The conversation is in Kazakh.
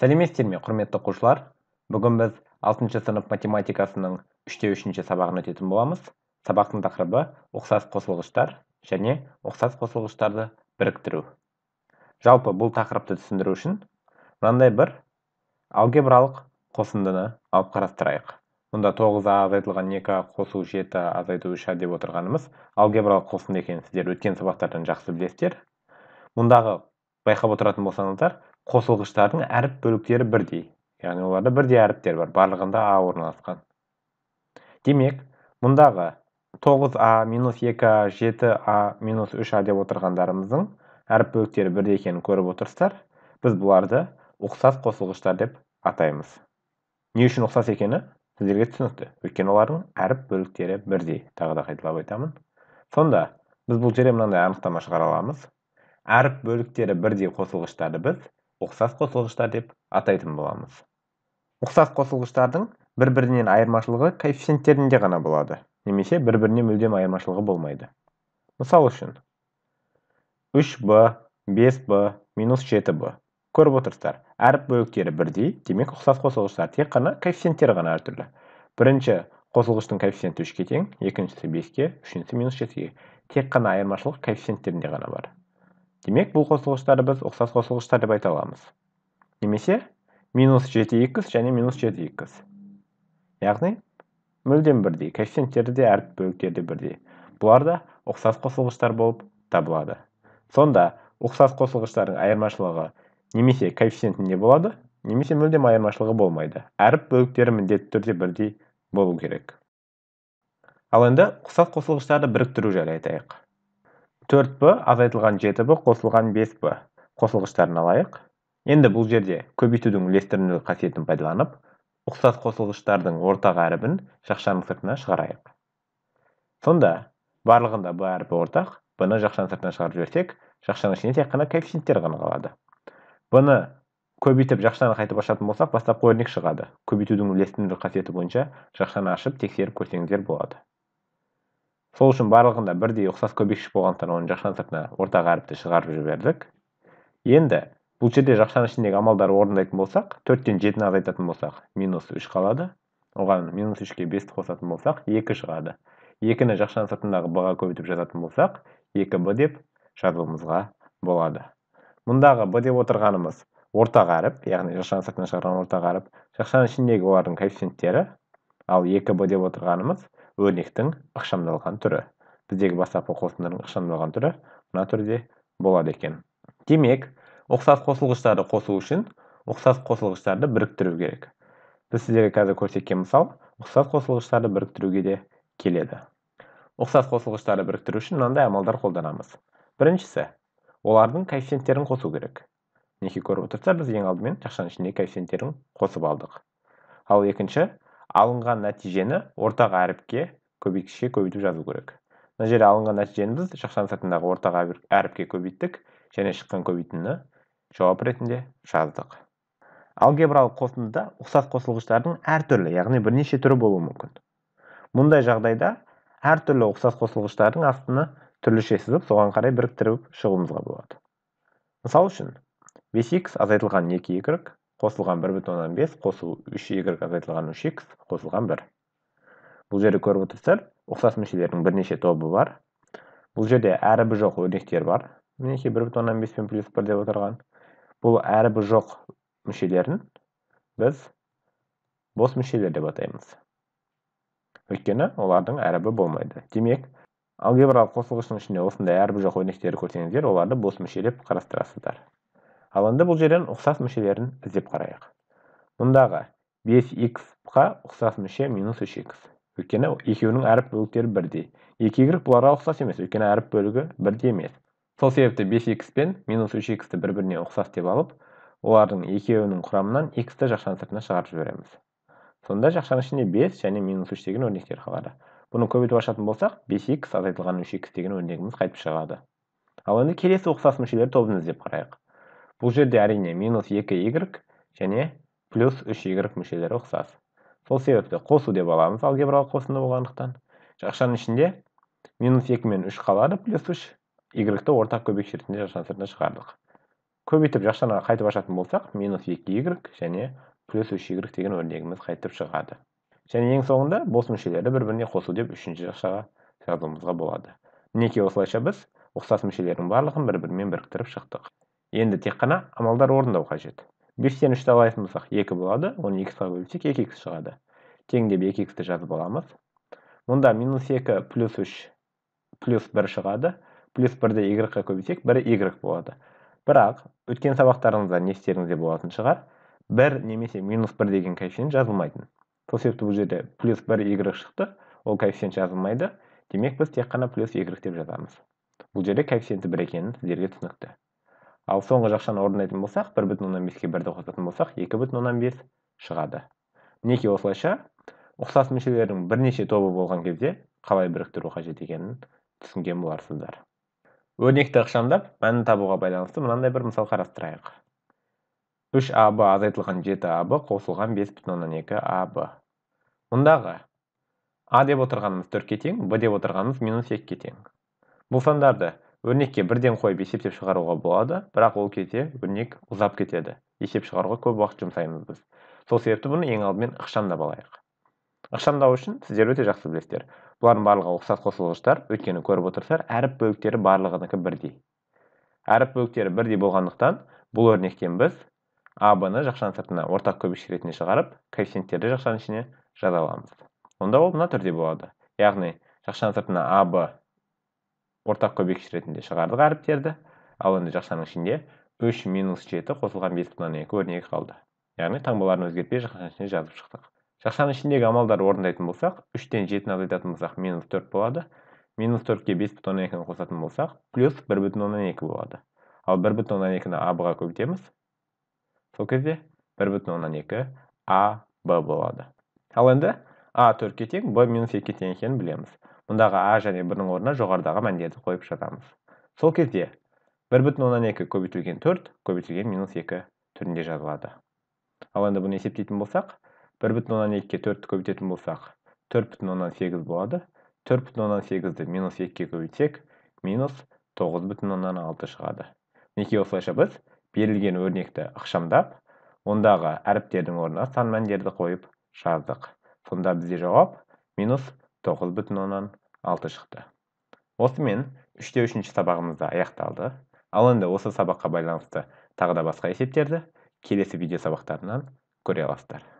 сәлеметсіздер ме құрметті оқушылар бүгін біз алтыншы сынып математикасының үште үшінші сабағын өтетін боламыз сабақтың тақырыбы ұқсас қосылғыштар және ұқсас қосылғыштарды біріктіру жалпы бұл тақырыпты түсіндіру үшін мынандай бір алгебралық қосындыны алып қарастырайық мұнда тоғыз а азайтылған екі а қосу жеті азайту үш а деп отырғанымыз алгебралық қосынды екенін сіздер өткен сабақтардан жақсы білесіздер мұндағы байқап отыратын болсаңыздар қосылғыштардың әріп бөліктері бірдей яғни оларда бірдей әріптер бар барлығында а орналасқан демек мұндағы 9а минус 2а 7а минус 3а деп отырғандарымыздың әріп бөліктері бірдей екенін көріп отырсыздар біз бұларды ұқсас қосылғыштар деп атаймыз не үшін ұқсас екені сіздерге түсінікті өйткені олардың әріп бөліктері бірдей тағы да қайталап айтамын сонда біз бұл жерде мынандай анықтама шығара аламыз әріп бөліктері бірдей қосылғыштарды біз ұқсас қосылғыштар деп атайтын боламыз ұқсас қосылғыштардың бір бірінен айырмашылығы коэффициенттерінде ғана болады немесе бір біріне мүлдем айырмашылығы болмайды мысал үшін 3b 5b минус 7b көріп отырсыздар әріп бөліктері бірдей демек ұқсас қосылғыштар тек қана коэффициенттері ғана әртүрлі бірінші қосылғыштың коэффициенті үшке тең екіншісі беске үшіншісі минус жетіге тек қана айырмашылық коэффициенттерінде ғана бар Демек, бұл қосылғыштарды біз ұқсас қосылғыштар деп айта аламыз. Немесе, минус 7x және минус 7x. Яғни, мүлдем бірдей, коэффициенттері де әріп бөліктері де бірдей. Бұлар да ұқсас қосылғыштар болып табылады. Сонда, ұқсас қосылғыштардың айырмашылығы немесе коэффициентінде болады, немесе мүлдем айырмашылығы болмайды. Әріп бөліктері міндетті түрде бірдей болу керек. Ал енді ұқсас қосылғыштарды біріктіру жайлы айтайық төрт б азайтылған жеті б қосылған бес б қосылғыштарын алайық енді бұл жерде көбейтудің үлестірімділік қасиетін пайдаланып ұқсас қосылғыштардың ортақ әрібін жақшаның сыртына шығарайық сонда барлығында б әрпі ортақ бұны жақшаның сыртына шығарып жіберсек жақшаның ішінде тек қана коэффициенттер ғана қалады бұны көбейтіп жақшаны қайтып ашатын болсақ бастапқы өрнек шығады көбейтудің үлестімділік қасиеті бойынша жақшаны ашып тексеріп көрсеңіздер болады сол үшін барлығында бірдей ұқсас көбейкіш болғандықтан оның жақшаның сыртына ортақ әріпті шығарып жібердік енді бұл жерде жақшаның ішіндегі амалдар орындайтын болсақ төрттен жетіні азайтатын болсақ минус үш қалады оған минус үшке бесті қосатын болсақ екі шығады екіні жақшаның сыртындағы б ға көбейтіп жазатын болсақ екі б деп жазуымызға болады мұндағы б деп отырғанымыз ортақ әріп яғни жақшаның сыртынан шығарған ортақ әріп жақшаның ішіндегі олардың коэффициенттері ал екі б деп отырғанымыз өрнектің ықшамдалған түрі біздегі бастапқы қосындының ықшамдалған түрі мына түрде болады екен демек ұқсас қосылғыштарды қосу үшін ұқсас қосылғыштарды біріктіру керек біз сіздерге қазір көрсеткен мысал ұқсас қосылғыштарды біріктіруге де келеді ұқсас қосылғыштарды біріктіру үшін мынандай амалдар қолданамыз біріншісі олардың коэффициенттерін қосу керек мінекей көріп отырсыздар біз ең алдымен жақшаның ішіндегі коэффициенттерін қосып алдық ал екінші алынған нәтижені ортақ әріпке көбейткішке көбейтіп жазу керек мына жерде алынған нәтижені біз шақшан сыртындағы ортақ әріпке көбейттік және шыққан көбейтіні жауап ретінде жаздық алгебралық қосындыда ұқсас қосылғыштардың әртүрлі яғни бірнеше түрі болуы мүмкін мұндай жағдайда әртүрлі ұқсас қосылғыштардың астына түрліше сызып соған қарай біріктіріп шығуымызға болады мысалы үшін 5x азайтылған 2 y қосылған бір бүтін оннан бес қосу үш y азайтылған үш x қосылған бір бұл жерде көріп отырсыздар ұқсас мүшелердің бірнеше тобы бар бұл жерде әрібі жоқ өрнектер бар мінекей бір бүтін оннан бес пен плюс бір деп отырған бұл әрібі жоқ мүшелерін біз бос мүшелер деп атаймыз өйткені олардың әрібі болмайды демек алгебралық қосылғыштың ішінде осындай әрбі жоқ өрнектерді көрсеңіздер оларды бос мүше деп қарастырасыздар ал енді бұл жерден ұқсас мүшелерін іздеп қарайық мұндағы 5х қа ұқсас мүше минус 3х өйткені екеуінің әріп бөліктері бірдей екі y бұларға ұқсас емес өйткені әріп бөлігі бірдей емес сол себепті 5х пен минус 3х-ті бір біріне ұқсас деп алып олардың екеуінің құрамынан x-ті жақшаның сыртына шығарып жібереміз сонда жақшаның ішінде 5 және минус 3 деген өрнектер қалады бұны көбейтіп ашатын болсақ 5х азайтылған 3х деген өрнегіміз қайтып шығады ал енді келесі ұқсас мүшелер тобын іздеп қарайық бұл жерде әрине минус 2y және плюс 3y мүшелері ұқсас сол себепті қосу деп аламыз алгебралық қосынды болғандықтан жақшаның ішінде минус 2 мен 3 қалады плюс 3 y-ті ортақ көбек ретінде жақшаның сыртына шығардық көбейтіп жақшаны қайтып ашатын болсақ минус 2y және плюс 3y деген өрнегіміз қайтып шығады және ең соңында бос мүшелерді бір біріне қосу деп үшінші жақшаға жазуымызға болады мінекей осылайша біз ұқсас мүшелердің барлығын бір бірімен біріктіріп шықтық енді тек қана амалдар орындау қажет бештен үшті алатын болсақ екі болады оны 2-ға бөлсек екі x шығады тең деп екі x ті жазып аламыз мұнда минус екі плюс үш плюс бір шығады плюс бірді y-ға көбейтсек бір y болады бірақ өткен сабақтарыңызда не істеріңізде болатын шығар бір немесе минус бір деген коэффициент жазылмайтын сол себепті бұл жерде плюс бір y шықты ол коэффициент жазылмайды демек біз тек қана плюс y деп жазамыз бұл жерде коэффициенті бір екені сіздерге түсінікті ал соңғы жақшаны орындайтын болсақ бір бүтін оннан беске бірді қосатын болсақ екі бүтін оннан бес шығады мінекей осылайша ұқсас мүшелердің бірнеше тобы болған кезде қалай біріктіру қажет екенін түсінген боларсыздар өрнекті ықшамдап мәнін табуға байланысты мынандай бір мысал қарастырайық үш аб азайтылған жеті аб қосылған бес бүтін оннан екі аб мұндағы а деп отырғанымыз төртке тең б деп отырғанымыз минус екіге тең бұл сандарды өрнекке бірден қойып есептеп шығаруға болады бірақ ол кезде өрнек ұзап кетеді есеп шығаруға көп уақыт жұмсаймыз біз сол себепті бұны ең алдымен ықшамдап алайық ықшамдау үшін сіздер өте жақсы білесіздер бұлардың барлығы ұқсас қосылғыштар өйткені көріп отырсыздар әріп бөліктері барлығынікі бірдей әріп бөліктері бірдей болғандықтан бұл өрнектен біз а б ны жақшаның сыртына ортақ көбейтші ретінде шығарып коэффициенттерді жақшаның ішіне жаза аламыз онда ол мына түрде болады яғни жақшаның сыртына а б ортақ көбейткіш ретінде шығардық әріптерді ал енді жақшаның ішінде үш минус жеті қосылған бес екі өрнегі қалды яғни таңбаларын өзгертпей жақшаның ішіне жазып шықтық жақшаның ішіндегі амалдарды орындайтын болсақ үштен жетіні азайтатын болсақ минус төрт болады минус төртке бес бүтін оннан екіні қосатын болсақ плюс бір бүтін оннан екі болады ал бір 1,2-ні а ға көбейтеміз сол кезде бір бүтін оннан екі а б болады ал енді а төртке тең б минус екіге тең екенін білеміз мұндағы а және бұның орнына жоғарыдағы мәндерді қойып жатамыз сол кезде бір бүтін оннан екі көбейтілген төрт көбейтілген минус екі түрінде жазылады ал енді бұны есептейтін болсақ бір бүтін оннан екіге төртті көбейтетін болсақ төрт бүтін оннан сегіз болады төрт бүтін оннан сегізді минус екіге көбейтсек минус тоғыз бүтін оннан алты шығады мінекей осылайша біз берілген өрнекті ықшамдап ондағы әріптердің орнына сан мәндерді қойып жаздық сонда бізде жауап минус тоғыз бүтін оннан алты шықты осымен үште үшінші сабағымыз да аяқталды ал енді осы сабаққа байланысты тағы да басқа есептерді келесі видео сабақтарынан көре аласыздар